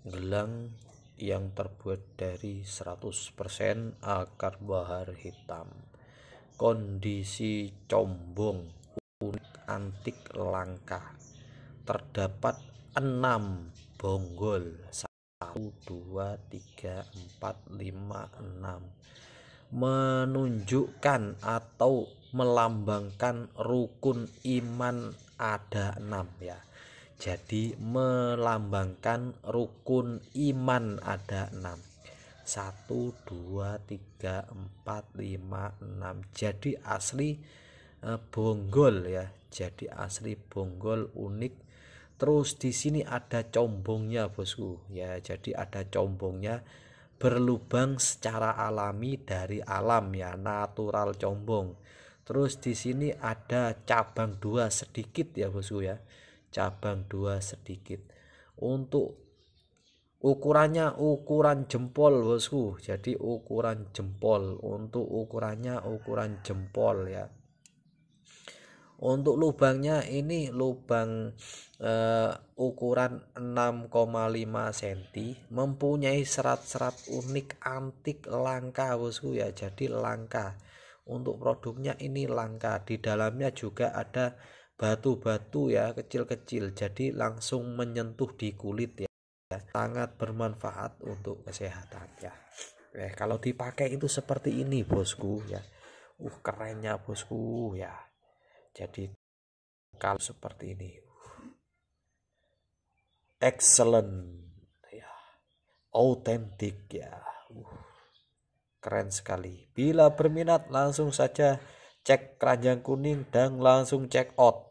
gelang yang terbuat dari 100% akar bahar hitam kondisi combong unik antik langka terdapat 6 bonggol 1 2 3 4 5 6 menunjukkan atau melambangkan rukun iman ada 6 ya jadi melambangkan rukun iman ada enam satu dua tiga empat lima enam jadi asli e, bonggol ya jadi asli bonggol unik terus di sini ada combongnya bosku ya jadi ada combongnya berlubang secara alami dari alam ya natural combong terus di sini ada cabang dua sedikit ya bosku ya cabang dua sedikit untuk ukurannya ukuran jempol bosku jadi ukuran jempol untuk ukurannya ukuran jempol ya untuk lubangnya ini lubang eh, ukuran 6,5 cm mempunyai serat-serat unik antik langka bosku ya jadi langka untuk produknya ini langka di dalamnya juga ada batu-batu ya kecil-kecil jadi langsung menyentuh di kulit ya sangat bermanfaat untuk kesehatan ya eh, kalau dipakai itu seperti ini bosku ya uh kerennya bosku ya jadi kalau seperti ini uh. excellent ya autentik ya uh, keren sekali bila berminat langsung saja cek keranjang kuning dan langsung check out